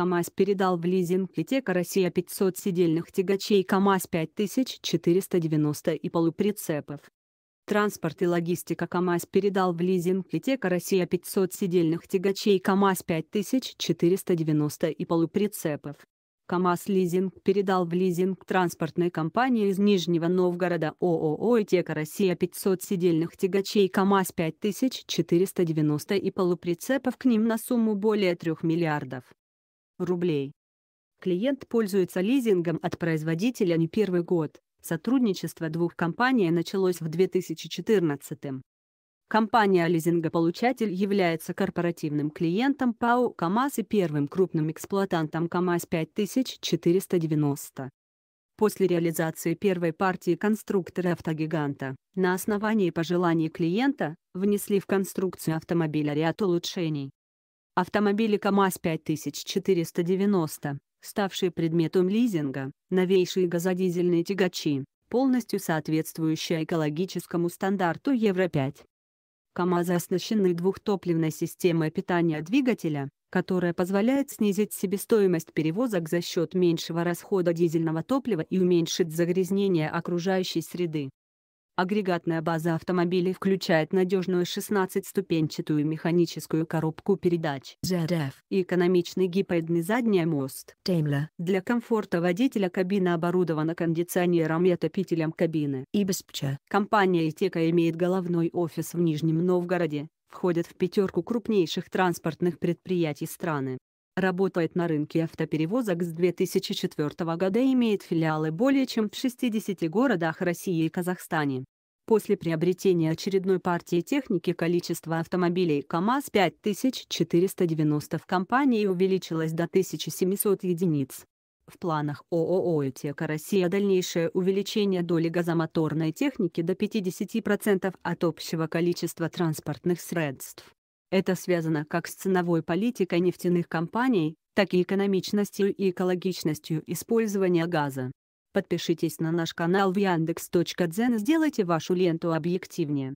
КАМАЗ передал в лизинг Литека Россия 500 сидельных тягачей КАМАЗ 5490 и полуприцепов. Транспорт и логистика КАМАЗ передал в лизинг Литека Россия 500 сидельных тягачей КАМАЗ 5490 и полуприцепов. КАМАЗ Лизинг передал в лизинг транспортной компании из Нижнего Новгорода ООО «Итека Россия» 500 сидельных тягачей КАМАЗ 5490 и полуприцепов к ним на сумму более 3 миллиардов рублей. Клиент пользуется лизингом от производителя не первый год. Сотрудничество двух компаний началось в 2014 -м. Компания-лизингополучатель является корпоративным клиентом ПАО «КамАЗ» и первым крупным эксплуатантом «КамАЗ-5490». После реализации первой партии конструкторы автогиганта, на основании пожеланий клиента, внесли в конструкцию автомобиля ряд улучшений, Автомобили КАМАЗ 5490, ставшие предметом лизинга, новейшие газодизельные тягачи, полностью соответствующие экологическому стандарту Евро-5. КАМАЗы оснащены двухтопливной системой питания двигателя, которая позволяет снизить себестоимость перевозок за счет меньшего расхода дизельного топлива и уменьшить загрязнение окружающей среды. Агрегатная база автомобилей включает надежную 16-ступенчатую механическую коробку передач ZF и экономичный гипоидный задний мост Daimler. Для комфорта водителя кабина оборудована кондиционером и отопителем кабины. Ibisbcha. Компания Iteca имеет головной офис в Нижнем Новгороде, входит в пятерку крупнейших транспортных предприятий страны работает на рынке автоперевозок с 2004 года и имеет филиалы более чем в 60 городах России и Казахстане. После приобретения очередной партии техники количество автомобилей КАМАЗ 5490 в компании увеличилось до 1700 единиц. В планах ООО «Итека Россия» дальнейшее увеличение доли газомоторной техники до 50% от общего количества транспортных средств. Это связано как с ценовой политикой нефтяных компаний, так и экономичностью и экологичностью использования газа. Подпишитесь на наш канал в яндекс.Дзен и сделайте вашу ленту объективнее.